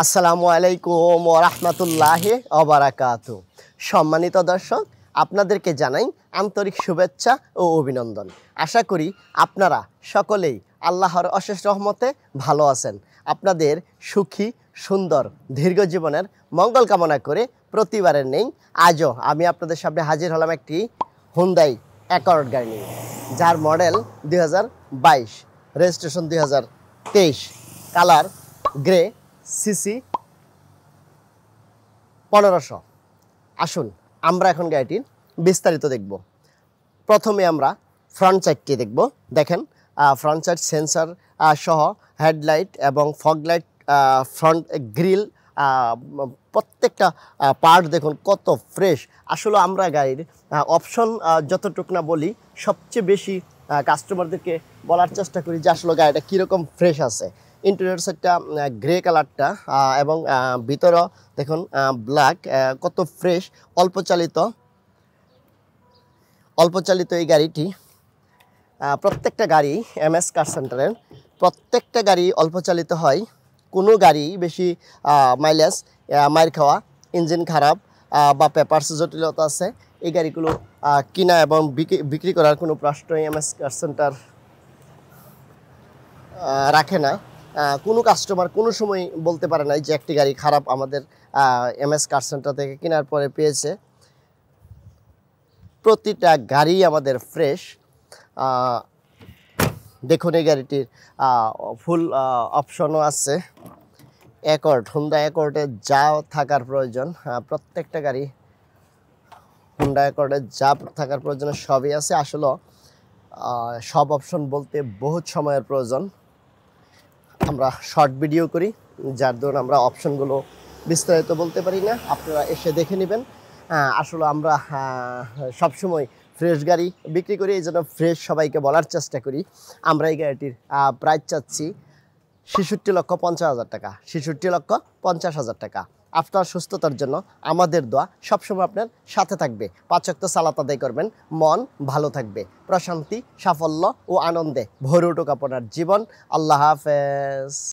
আসসালামু আলাইকুম ওরহমতুল্লাহ অবরাকাত সম্মানিত দর্শক আপনাদেরকে জানাই আন্তরিক শুভেচ্ছা ও অভিনন্দন আশা করি আপনারা সকলেই আল্লাহর অশেষ রহমতে ভালো আছেন আপনাদের সুখী সুন্দর দীর্ঘ জীবনের মঙ্গল কামনা করে প্রতিবারের নেই আজও আমি আপনাদের সামনে হাজির হলাম একটি হুন্দাই অ্যাকর্ড গাড়ি নিয়ে যার মডেল দুই রেজিস্ট্রেশন দুই কালার গ্রে সিসি পনেরোশো আসুন আমরা এখন গাড়িটির বিস্তারিত দেখব প্রথমে আমরা ফ্রন্ট সাইডটি দেখব দেখেন ফ্রন্ট সাইড সেন্সার সহ হেডলাইট এবং ফগলাইট ফ্রন্ট গ্রিল প্রত্যেকটা পার্ট দেখুন কত ফ্রেশ আসলে আমরা গাড়ির অপশন যতটুক না বলি সবচেয়ে বেশি কাস্টমারদেরকে বলার চেষ্টা করি যে আসলে গাড়িটা কীরকম ফ্রেশ আছে ইন্টেরিয়র সেটটা গ্রে কালারটা এবং ভিতরও দেখুন ব্ল্যাক কত ফ্রেশ অল্প চালিত অল্প চালিত এই গাড়িটি প্রত্যেকটা গাড়ি এম এস কার সেন্টারের প্রত্যেকটা গাড়ি অল্প চালিত হয় কোনো গাড়ি বেশি মাইলেজ মায়ের খাওয়া ইঞ্জিন খারাপ বা পেপার্স জটিলতা আছে এই গাড়িগুলো কিনা এবং বিক্রি করার কোনো প্রশ্নই এম এস কার সেন্টার রাখে না কোনো কাস্টমার কোনো সময় বলতে পারে নাই যে একটি গাড়ি খারাপ আমাদের এম কার সেন্টার থেকে কেনার পরে পেয়েছে প্রতিটা গাড়ি আমাদের ফ্রেশ দেখুন এই গাড়িটির ফুল অপশনও আছে অ্যাকর্ড হুন্ডা অ্যাকর্ডে যা থাকার প্রয়োজন প্রত্যেকটা গাড়ি হুন্ডা অ্যাকর্ডে যা থাকার প্রয়োজন সবই আছে আসলে সব অপশন বলতে বহুত সময়ের প্রয়োজন আমরা শর্ট ভিডিও করি যার ধরুন আমরা অপশনগুলো বিস্তারিত বলতে পারি না আপনারা এসে দেখে নেবেন আসলে আমরা সবসময় ফ্রেশ গাড়ি বিক্রি করি এই জন্য ফ্রেশ সবাইকে বলার চেষ্টা করি আমরা এই গাড়িটির প্রাইস চাচ্ছি ছেষট্টি লক্ষ পঞ্চাশ হাজার টাকা ছেষট্টি লক্ষ পঞ্চাশ হাজার টাকা আপনার সুস্থতার জন্য আমাদের দোয়া সবসময় আপনার সাথে থাকবে পাচক্ত সালাত আদায় করবেন মন ভালো থাকবে প্রশান্তি সাফল্য ও আনন্দে ভরে উঠুক আপনার জীবন আল্লাহ হাফেজ